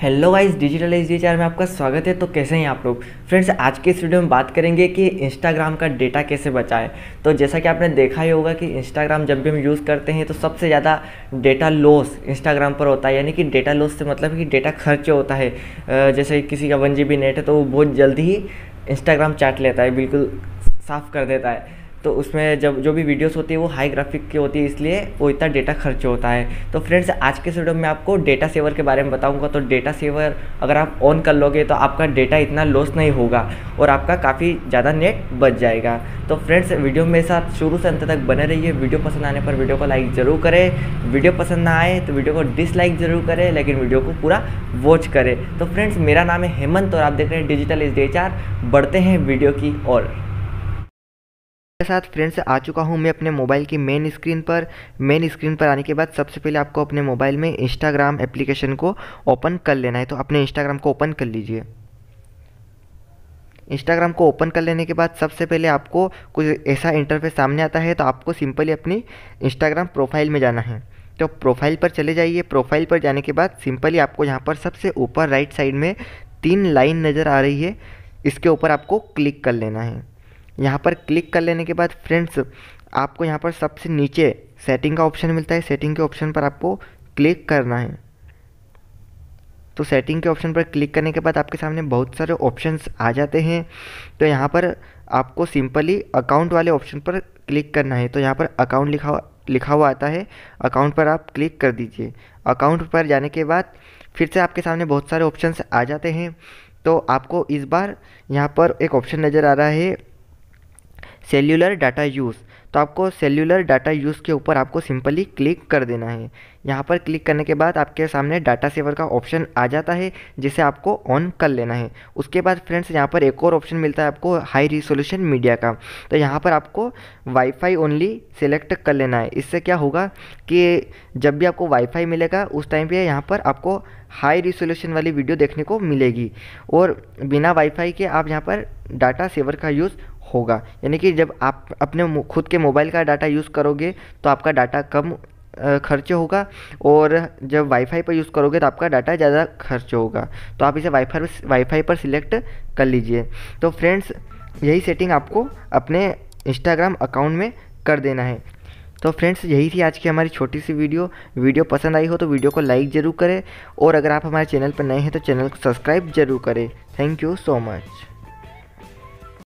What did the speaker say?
hello guys digital S D में आपका स्वागत है तो कैसे हैं आप लोग फ्रेंड्स आज के इस वीडियो में बात करेंगे कि इंस्टाग्राम का डेटा कैसे बचाएं तो जैसा कि आपने देखा ही होगा कि इंस्टाग्राम जब भी हम यूज़ करते हैं तो सबसे ज़्यादा डेटा लॉस इंस्टाग्राम पर होता है यानी कि डेटा लॉस से मतलब कि डेटा खर्च होता है जैसे किसी का वन जी नेट है तो वो बहुत जल्दी ही इंस्टाग्राम चाट लेता है बिल्कुल साफ़ कर देता है तो उसमें जब जो भी वीडियोस होती है वो हाई ग्राफिक की होती है इसलिए वो इतना डेटा खर्च होता है तो फ्रेंड्स आज के वीडियो में आपको डेटा सेवर के बारे में बताऊंगा तो डेटा सेवर अगर आप ऑन कर लोगे तो आपका डेटा इतना लॉस नहीं होगा और आपका काफ़ी ज़्यादा नेट बच जाएगा तो फ्रेंड्स वीडियो मेरे साथ शुरू से अंत तक बने रहिए वीडियो पसंद आने पर वीडियो को लाइक ज़रूर करें वीडियो पसंद ना आए तो वीडियो को डिसलाइक ज़रूर करें लेकिन वीडियो को पूरा वॉच करें तो फ्रेंड्स मेरा नाम है हेमंत और आप देख रहे हैं डिजिटल एस बढ़ते हैं वीडियो की और मेरे साथ फ्रेंड्स आ चुका हूँ मैं अपने मोबाइल की मेन स्क्रीन पर मेन स्क्रीन पर आने के बाद सबसे पहले आपको अपने मोबाइल में इंस्टाग्राम एप्लीकेशन को ओपन कर लेना है तो अपने इंस्टाग्राम को ओपन कर लीजिए इंस्टाग्राम को ओपन कर लेने के बाद सबसे पहले आपको कुछ ऐसा इंटरफेस सामने आता है तो आपको सिंपली अपनी इंस्टाग्राम प्रोफाइल में जाना है तो प्रोफाइल पर चले जाइए प्रोफाइल पर जाने के बाद सिंपली आपको यहाँ पर सबसे ऊपर राइट साइड में तीन लाइन नज़र आ रही है इसके ऊपर आपको क्लिक कर लेना है यहाँ पर क्लिक कर लेने के बाद फ्रेंड्स आपको यहाँ पर सबसे नीचे सेटिंग का ऑप्शन मिलता है सेटिंग के ऑप्शन पर आपको क्लिक करना है तो सेटिंग के ऑप्शन पर क्लिक करने के बाद आपके सामने बहुत सारे ऑप्शंस आ जाते हैं तो यहाँ पर आपको सिंपली अकाउंट वाले ऑप्शन पर क्लिक करना है तो यहाँ पर अकाउंट लिखा हुआ लिखा हुआ आता है अकाउंट पर आप क्लिक कर दीजिए अकाउंट पर जाने के बाद फिर से आपके सामने बहुत सारे ऑप्शंस आ जाते हैं तो आपको इस बार यहाँ पर एक ऑप्शन नज़र आ रहा है सेल्यूलर डाटा यूज़ तो आपको सेल्यूलर डाटा यूज़ के ऊपर आपको सिंपली क्लिक कर देना है यहाँ पर क्लिक करने के बाद आपके सामने डाटा सेवर का ऑप्शन आ जाता है जिसे आपको ऑन कर लेना है उसके बाद फ्रेंड्स यहाँ पर एक और ऑप्शन मिलता है आपको हाई रिसोल्यूशन मीडिया का तो यहाँ पर आपको वाईफाई ओनली सेलेक्ट कर लेना है इससे क्या होगा कि जब भी आपको वाईफाई मिलेगा उस टाइम पर यहाँ पर आपको हाई रिसोल्यूशन वाली वीडियो देखने को मिलेगी और बिना वाईफाई के आप यहाँ पर डाटा सेवर का यूज़ होगा यानी कि जब आप अपने खुद के मोबाइल का डाटा यूज़ करोगे तो आपका डाटा कम खर्च होगा और जब वाईफाई पर यूज़ करोगे तो आपका डाटा ज़्यादा खर्च होगा तो आप इसे वाईफाई वाईफाई पर सिलेक्ट कर लीजिए तो फ्रेंड्स यही सेटिंग आपको अपने इंस्टाग्राम अकाउंट में कर देना है तो फ्रेंड्स यही थी आज की हमारी छोटी सी वीडियो वीडियो पसंद आई हो तो वीडियो को लाइक ज़रूर करें और अगर आप हमारे चैनल पर नए हैं तो चैनल को सब्सक्राइब जरूर करें थैंक यू सो मच